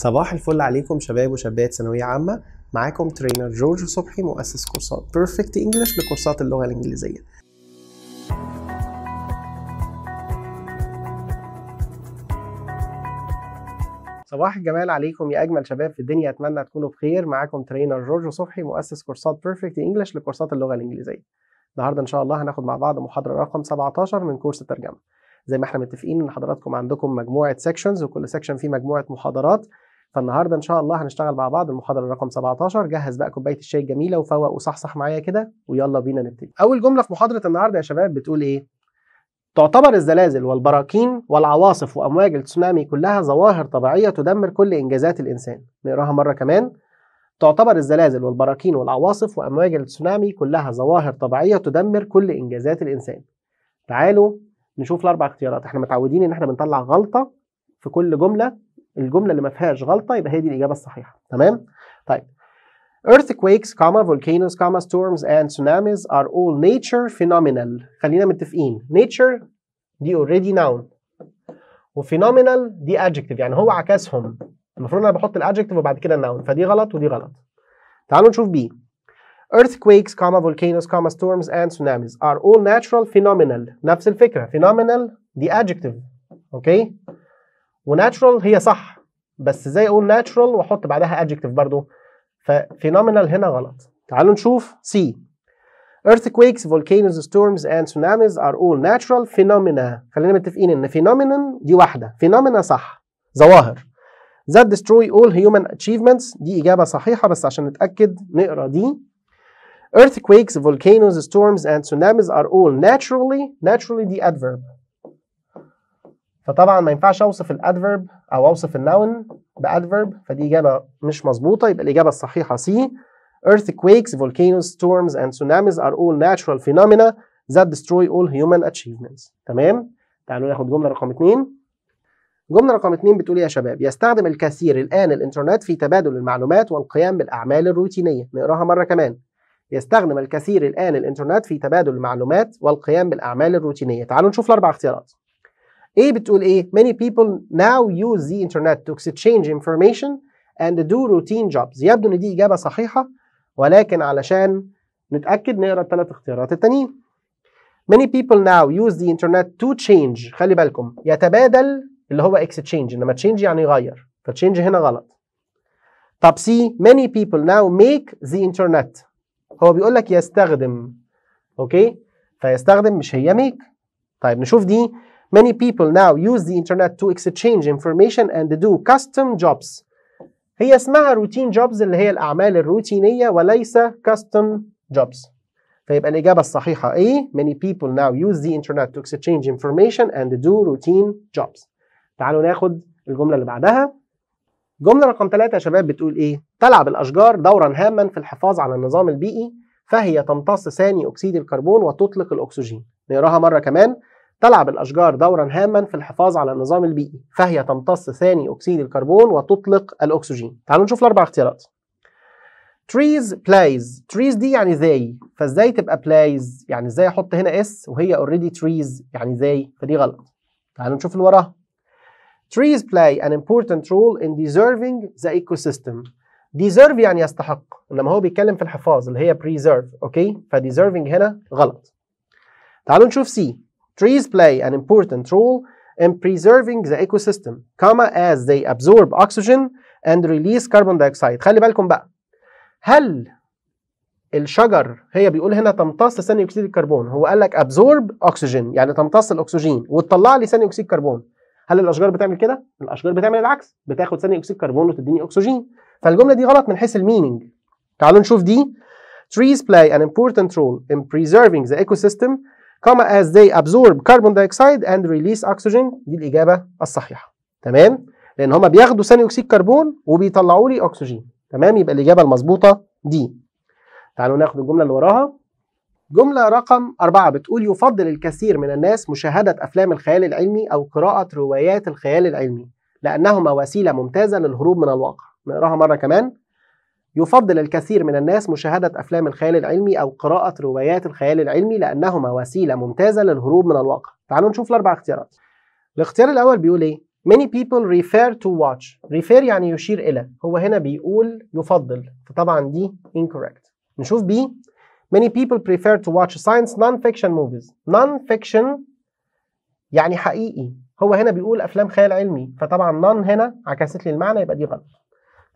صباح الفل عليكم شباب وشابات ثانويه عامه معاكم ترينر جورج صبحي مؤسس كورسات بيرفكت انجلش لكورسات اللغه الانجليزيه صباح الجمال عليكم يا اجمل شباب في الدنيا اتمنى تكونوا بخير معاكم ترينر جورج صبحي مؤسس كورسات بيرفكت انجلش لكورسات اللغه الانجليزيه النهارده ان شاء الله هناخد مع بعض محاضره رقم 17 من كورس الترجمه زي ما احنا متفقين ان حضراتكم عندكم مجموعه سيكشنز وكل سيكشن فيه مجموعه محاضرات فالنهارده ان شاء الله هنشتغل مع بعض المحاضره رقم 17 جهز بقى كوبايه الشاي الجميله وفوق وصحصح معايا كده ويلا بينا نبتدي اول جمله في محاضره النهارده يا شباب بتقول ايه تعتبر الزلازل والبراكين والعواصف وامواج التسونامي كلها ظواهر طبيعيه تدمر كل انجازات الانسان نقراها مره كمان تعتبر الزلازل والبراكين والعواصف وامواج التسونامي كلها ظواهر طبيعيه تدمر كل انجازات الانسان تعالوا نشوف الاربع اختيارات احنا متعودين ان احنا بنطلع غلطه في كل جمله الجمله اللي ما فيهاش غلطه يبقى هي دي الاجابه الصحيحه تمام طيب earthquakes, comma, volcanoes, comma, storms and tsunamis are all nature phenomenal خلينا متفقين nature دي already noun وphenomenal دي adjective يعني هو عكسهم المفروض انا بحط الادجكتيف وبعد كده النون فدي غلط ودي غلط تعالوا نشوف بي earthquakes, comma, volcanoes, comma, storms and tsunamis are all natural phenomenal نفس الفكره phenomenal دي adjective اوكي okay? وناتشرال هي صح بس ازاي اقول ناتشرال واحط بعدها ادجكتيف برضو ففينومينال هنا غلط تعالوا نشوف سي earthquakes volcanoes storms and tsunamis are all natural phenomena خلينا متفقين ان phenomenon دي واحده phenomena صح ظواهر that destroy all human achievements دي اجابه صحيحه بس عشان نتاكد نقرا دي earthquakes volcanoes storms and tsunamis are all naturally naturally دي adverb فطبعا ما ينفعش اوصف الادفيرب او اوصف النون بادفيرب فدي اجابه مش مظبوطه يبقى الاجابه الصحيحه سي earthquakes volcanoes storms and tsunamis are all natural phenomena that destroy all human achievements تمام تعالوا ناخد جمله رقم 2 جمله رقم 2 بتقول إيه يا شباب يستخدم الكثير الان الانترنت في تبادل المعلومات والقيام بالاعمال الروتينيه نقراها مره كمان يستخدم الكثير الان الانترنت في تبادل المعلومات والقيام بالاعمال الروتينيه تعالوا نشوف الاربع اختيارات ايه بتقول ايه many people now use the internet to exchange information and do routine jobs يبدو ان دي اجابه صحيحه ولكن علشان نتاكد نقرا الثلاث اختيارات التانيين many people now use the internet to change خلي بالكم يتبادل اللي هو exchange انما change يعني يغير فتشينج هنا غلط طب سي many people now make the internet هو بيقول لك يستخدم اوكي فيستخدم مش هي make طيب نشوف دي Many people now use the internet to exchange information and do custom jobs. هي اسمها روتين جوبز اللي هي الأعمال الروتينية وليس custom jobs. فيبقى الإجابة الصحيحة A many people now use the internet to exchange information and do routine jobs. تعالوا ناخد الجملة اللي بعدها. جملة رقم ثلاثة يا شباب بتقول إيه؟ تلعب الأشجار دورا هاما في الحفاظ على النظام البيئي فهي تمتص ثاني أكسيد الكربون وتطلق الأكسجين. نقراها مرة كمان. تلعب الأشجار دورا هاما في الحفاظ على النظام البيئي فهي تمتص ثاني أكسيد الكربون وتطلق الأكسجين تعالوا نشوف الأربع اختيارات trees plays trees دي يعني زي فازاي تبقى plays يعني ازاي احط هنا اس وهي already trees يعني زي فدي غلط تعالوا نشوف اللي وراها trees play an important role in deserving the ecosystem deserve يعني يستحق انما هو بيتكلم في الحفاظ اللي هي preserve اوكي فdeserving هنا غلط تعالوا نشوف سي Trees play an important role in preserving the ecosystem, comma, as they absorb oxygen and release carbon dioxide. خلي بالكم بقى هل الشجر هي بيقول هنا تمتص ثاني اكسيد الكربون هو قال لك absorb oxygen يعني تمتص الاكسجين وتطلع لي ثاني اكسيد كربون هل الاشجار بتعمل كده الاشجار بتعمل العكس بتاخد ثاني اكسيد كربون وتديني اكسجين فالجمله دي غلط من حيث الميننج. تعالوا نشوف دي trees play an important role in preserving the ecosystem كما as they absorb carbon dioxide and release oxygen دي الإجابة الصحيحة تمام لأن هما بياخدوا ثاني أكسيد كربون وبيطلعوا لي أكسجين تمام يبقى الإجابة المظبوطة دي تعالوا ناخد الجملة اللي وراها جملة رقم أربعة بتقول يفضل الكثير من الناس مشاهدة أفلام الخيال العلمي أو قراءة روايات الخيال العلمي لأنهما وسيلة ممتازة للهروب من الواقع نقراها مرة كمان يفضل الكثير من الناس مشاهدة أفلام الخيال العلمي أو قراءة روايات الخيال العلمي لأنهما وسيلة ممتازة للهروب من الواقع. تعالوا نشوف الأربع اختيارات. الاختيار الأول بيقول إيه؟ Many people refer to watch. refer يعني يشير إلى. هو هنا بيقول يفضل. فطبعا دي incorrect. نشوف بي. Many people prefer to watch science non-fiction movies. non-fiction يعني حقيقي. هو هنا بيقول أفلام خيال علمي. فطبعا non هنا عكست لي المعنى يبقى دي غلط.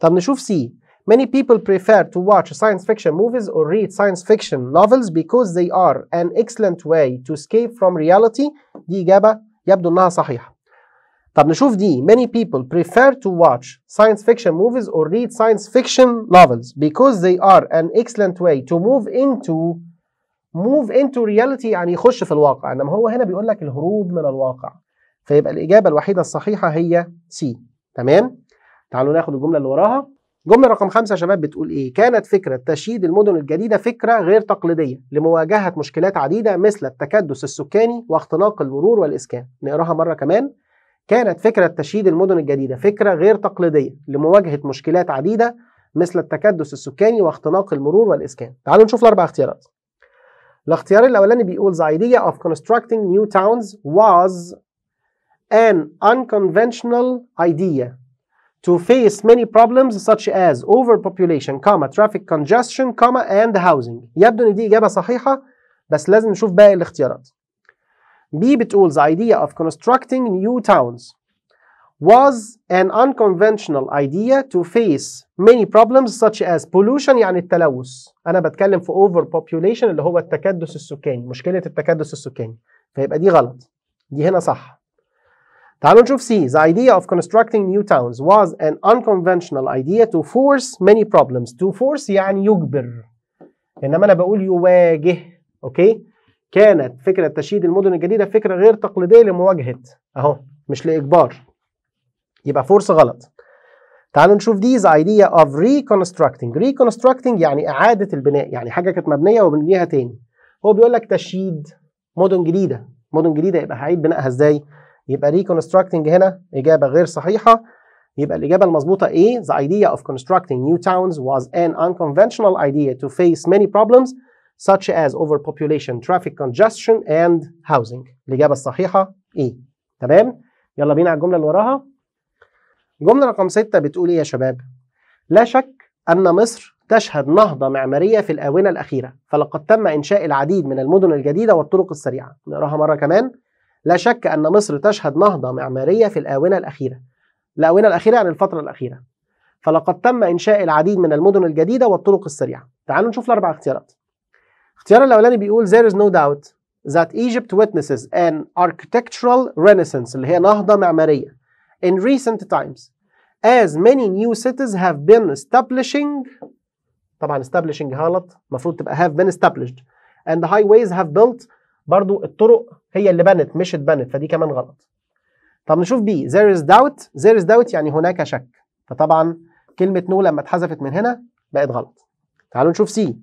طب نشوف سي. Many people prefer to watch science fiction movies or read science fiction novels because they are an excellent way to escape from reality دي إجابة يبدو أنها صحيحة طب نشوف دي many people prefer to watch science fiction movies or read science fiction novels because they are an excellent way to move into move into reality يعني يخش في الواقع انما هو هنا بيقول لك الهروب من الواقع فيبقى الإجابة الوحيدة الصحيحة هي C. تمام تعالوا ناخد الجملة اللي وراها جملة رقم خمسة يا شباب بتقول إيه؟ كانت فكرة تشييد المدن الجديدة فكرة غير تقليدية لمواجهة مشكلات عديدة مثل التكدس السكاني واختناق المرور والإسكان. نقراها مرة كمان. كانت فكرة تشييد المدن الجديدة فكرة غير تقليدية لمواجهة مشكلات عديدة مثل التكدس السكاني واختناق المرور والإسكان. تعالوا نشوف الأربع اختيارات. الاختيار الأولاني بيقول the idea of constructing new towns was an unconventional idea to face many problems such as overpopulation, comma, traffic congestion, comma, and housing. يبدو ان دي اجابه صحيحه بس لازم نشوف باقي الاختيارات. B بتقول the idea of constructing new towns was an unconventional idea to face many problems such as pollution يعني التلوث. انا بتكلم في overpopulation اللي هو التكدس السكاني، مشكله التكدس السكاني. فيبقى دي غلط. دي هنا صح. تعالوا نشوف سي The idea of constructing new towns was an unconventional idea to force many problems. To force يعني يجبر. إنما أنا بقول يواجه. أوكي؟ كانت فكرة تشييد المدن الجديدة فكرة غير تقليدية لمواجهة. أهو مش لإجبار. يبقى فورس غلط. تعالوا نشوف دي The idea of reconstructing. reconstructing يعني إعادة البناء. يعني حاجة كانت مبنية وبنبنيها تاني. هو بيقول لك تشييد مدن جديدة. مدن جديدة يبقى هعيد بنائها إزاي؟ يبقى reconstructing هنا اجابه غير صحيحه يبقى الإجابة المظبوطة إيه؟ The idea of constructing new towns was an unconventional idea to face many problems such as overpopulation, traffic congestion and housing. الإجابة الصحيحة إيه؟ تمام؟ يلا بينا على الجملة اللي وراها. الجملة رقم ستة بتقول إيه يا شباب؟ لا شك أن مصر تشهد نهضة معمارية في الآونة الأخيرة، فلقد تم إنشاء العديد من المدن الجديدة والطرق السريعة. نقراها مرة كمان. لا شك أن مصر تشهد نهضة معمارية في الآونة الأخيرة الآونة الأخيرة يعني الفترة الأخيرة فلقد تم إنشاء العديد من المدن الجديدة والطرق السريعة تعالوا نشوف الأربع اختيارات الاختيار الأولاني بيقول there is no doubt that Egypt witnesses an architectural renaissance اللي هي نهضة معمارية in recent times as many new cities have been establishing طبعا establishing غلط المفروض تبقى have been established and the highways have built برضو الطرق هي اللي بنت مش اتبنت فدي كمان غلط طب نشوف بي there is doubt there is doubt يعني هناك شك فطبعا كلمة نو no لما اتحذفت من هنا بقت غلط تعالوا نشوف سي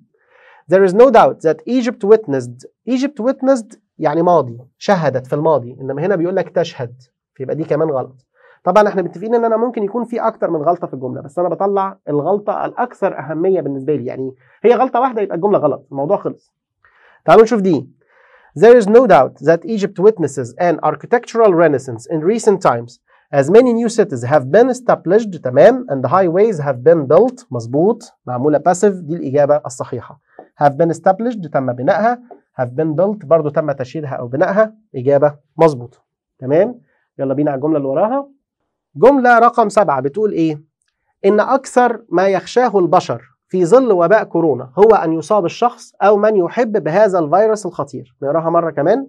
there is no doubt that Egypt witnessed Egypt witnessed يعني ماضي شهدت في الماضي انما هنا بيقول لك تشهد فيبقى دي كمان غلط طبعا احنا متفقين ان انا ممكن يكون في اكتر من غلطه في الجمله بس انا بطلع الغلطه الاكثر اهميه بالنسبه لي يعني هي غلطه واحده يبقى الجمله غلط الموضوع خلص تعالوا نشوف دي There is no doubt that Egypt witnesses an architectural renaissance in recent times, as many new cities have been established تمام and the highways have been built مظبوط معمولة passive دي الإجابة الصحيحة have been established تم بنائها have been built برضو تم تشييدها أو بنائها إجابة مظبوط تمام يلا بينا على الجملة اللي وراها جملة رقم سبعة بتقول إيه؟ إن أكثر ما يخشاه البشر في ظل وباء كورونا هو أن يصاب الشخص أو من يحب بهذا الفيروس الخطير نقراها مرة كمان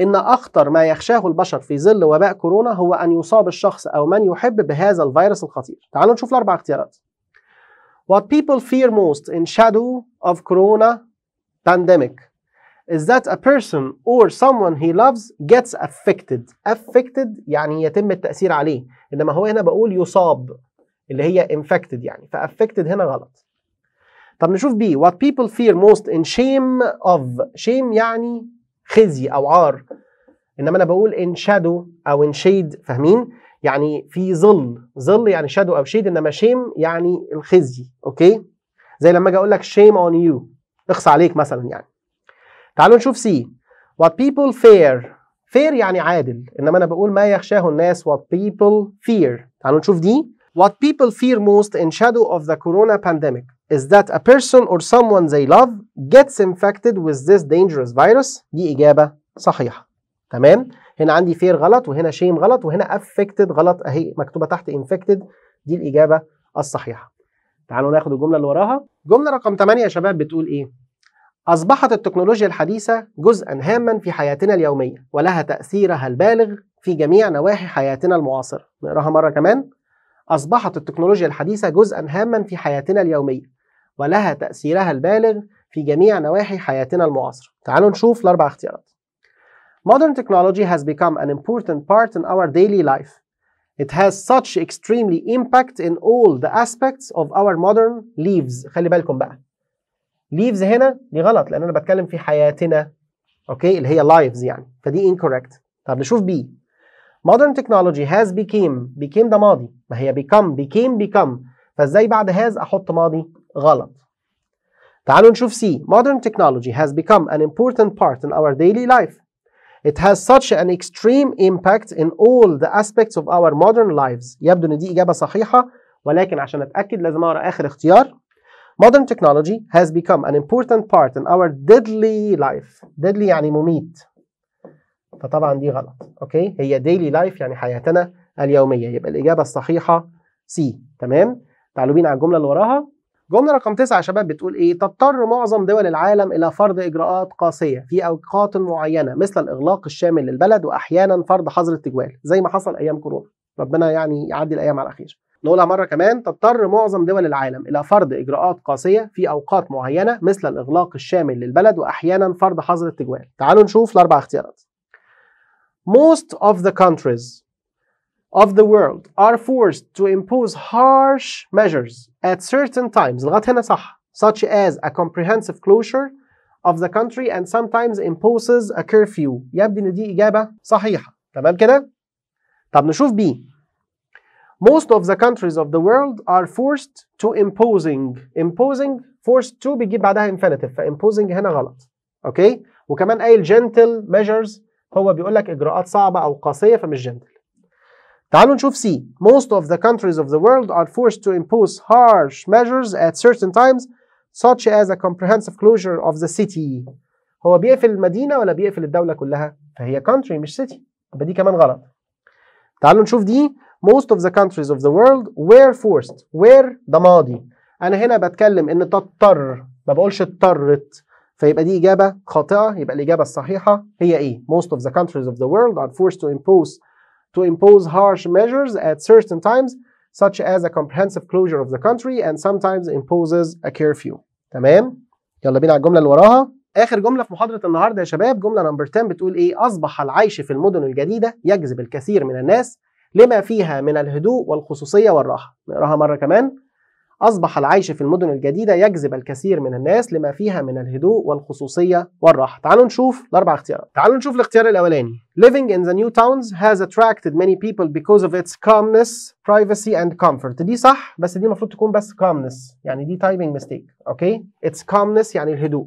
إن أخطر ما يخشاه البشر في ظل وباء كورونا هو أن يصاب الشخص أو من يحب بهذا الفيروس الخطير تعالوا نشوف الأربع اختيارات What people fear most in shadow of corona pandemic is that a person or someone he loves gets affected affected يعني يتم التأثير عليه إنما هو هنا بقول يصاب اللي هي infected يعني فaffected هنا غلط طب نشوف بي what people fear most in shame of shame يعني خزي أو عار إنما أنا بقول in shadow أو in shade فاهمين؟ يعني في ظل ظل يعني شادو أو شيد إنما shame يعني الخزي أوكي؟ زي لما أجي أقول لك shame on you اخص عليك مثلا يعني تعالوا نشوف سي what people fear fear يعني عادل إنما أنا بقول ما يخشاه الناس what people fear تعالوا نشوف دي what people fear most in shadow of the corona pandemic is that a person or someone they love gets infected with this dangerous virus دي إجابة صحيحة تمام هنا عندي fear غلط وهنا shame غلط وهنا affected غلط أهي مكتوبة تحت infected دي الإجابة الصحيحة تعالوا ناخد الجملة اللي وراها جملة رقم 8 يا شباب بتقول إيه أصبحت التكنولوجيا الحديثة جزءا هاما في حياتنا اليومية ولها تأثيرها البالغ في جميع نواحي حياتنا المعاصرة نقراها مرة كمان أصبحت التكنولوجيا الحديثة جزءا هاما في حياتنا اليومية ولها تأثيرها البالغ في جميع نواحي حياتنا المعاصرة. تعالوا نشوف الأربع اختيارات. Modern technology has become an important part in our daily life. It has such extremely impact in all the aspects of our modern lives. خلي بالكم بقى. Lives هنا دي غلط لأن أنا بتكلم في حياتنا أوكي اللي هي lives يعني فدي incorrect. طب نشوف B. Modern technology has became became ده ماضي ما هي become became become فازاي بعد has أحط ماضي؟ غلط تعالوا نشوف C. Modern technology has become an important part in our daily life. It has such an extreme impact in all the aspects of our modern lives. يبدو ان دي اجابه صحيحه ولكن عشان اتاكد لازم اقرا اخر اختيار. Modern technology has become an important part in our deadly life. Deadly يعني مميت. فطبعا دي غلط. اوكي؟ هي daily life يعني حياتنا اليوميه. يبقى الاجابه الصحيحه C. تمام؟ تعالوا بينا على الجمله اللي وراها. جملة رقم تسعة يا شباب بتقول إيه؟ تضطر معظم دول العالم إلى فرض إجراءات قاسية في أوقات معينة مثل الإغلاق الشامل للبلد وأحيانا فرض حظر التجوال زي ما حصل أيام كورونا. ربنا يعني يعدي الأيام على خير. نقولها مرة كمان تضطر معظم دول العالم إلى فرض إجراءات قاسية في أوقات معينة مثل الإغلاق الشامل للبلد وأحيانا فرض حظر التجوال. تعالوا نشوف الأربع اختيارات. Most of the countries of the world are forced to impose harsh measures at certain times لغاية هنا صح such as a comprehensive closure of the country and sometimes imposes a curfew يبدو ان دي إجابة صحيحة تمام كده؟ طب نشوف بي Most of the countries of the world are forced to imposing imposing forced to بيجيب بعدها infinitive فimposing هنا غلط اوكي وكمان قايل gentle measures هو بيقول لك اجراءات صعبه او قاسيه فمش gentle تعالوا نشوف سي. most of the countries of the world are forced to impose harsh measures at certain times such as a comprehensive closure of the city هو بيقفل المدينة ولا بيقفل الدولة كلها فهي country مش city يبقى دي كمان غلط تعالوا نشوف دي most of the countries of the world were forced were ده ماضي انا هنا بتكلم ان تضطر ما بقولش اضطرت فيبقى دي اجابه خاطئه يبقى الاجابه الصحيحه هي ايه most of the countries of the world are forced to impose to impose harsh measures at certain times such as a comprehensive closure of the country and sometimes imposes a curfew تمام يلا بينا على الجمله اللي وراها اخر جمله في محاضره النهارده يا شباب جمله نمبر 10 بتقول ايه اصبح العيش في المدن الجديده يجذب الكثير من الناس لما فيها من الهدوء والخصوصيه والراحه نقراها مره كمان أصبح العيش في المدن الجديدة يجذب الكثير من الناس لما فيها من الهدوء والخصوصية والراحة تعالوا نشوف الأربع اختيارات تعالوا نشوف الاختيار الأولاني Living in the new towns has attracted many people because of its calmness, privacy and comfort دي صح بس دي المفروض تكون بس calmness يعني دي typing mistake اوكي okay? It's calmness يعني الهدوء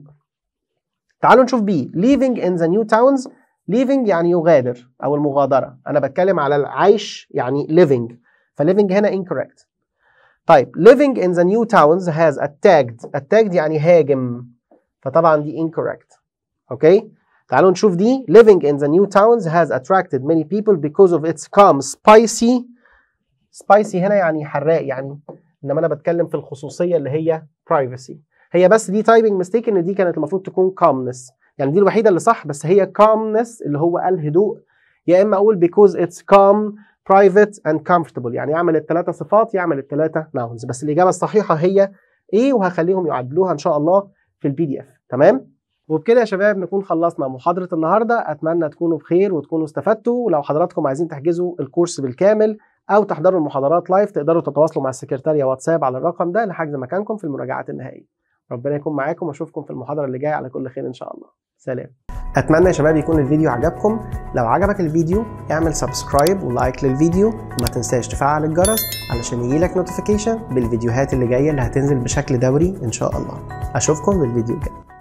تعالوا نشوف بي Living in the new towns Living يعني يغادر أو المغادرة أنا بتكلم على العيش يعني living فليفنج هنا incorrect طيب living in the new towns has attacked attacked يعني هاجم فطبعا دي incorrect اوكي تعالوا نشوف دي living in the new towns has attracted many people because of its calm spicy spicy هنا يعني حراق يعني انما انا بتكلم في الخصوصيه اللي هي privacy هي بس دي typing mistake ان دي كانت المفروض تكون calmness يعني دي الوحيده اللي صح بس هي calmness اللي هو الهدوء يا اما اقول because it's calm برايفت اند كومفورتبل يعني يعمل الثلاثه صفات يعمل الثلاثه ناونز بس الاجابه الصحيحه هي ايه وهخليهم يعدلوها ان شاء الله في البي دي اف تمام وبكده يا شباب نكون خلصنا محاضره النهارده اتمنى تكونوا بخير وتكونوا استفدتوا ولو حضراتكم عايزين تحجزوا الكورس بالكامل او تحضروا المحاضرات لايف تقدروا تتواصلوا مع السكرتاريه واتساب على الرقم ده لحجز مكانكم في المراجعات النهائيه ربنا يكون معاكم واشوفكم في المحاضره اللي جايه على كل خير ان شاء الله سلام اتمنى يا شباب يكون الفيديو عجبكم لو عجبك الفيديو اعمل سبسكرايب ولايك للفيديو وما تنساش تفعل الجرس علشان يجيلك نوتيفيكيشن بالفيديوهات اللي جايه اللي هتنزل بشكل دوري ان شاء الله اشوفكم بالفيديو الجاي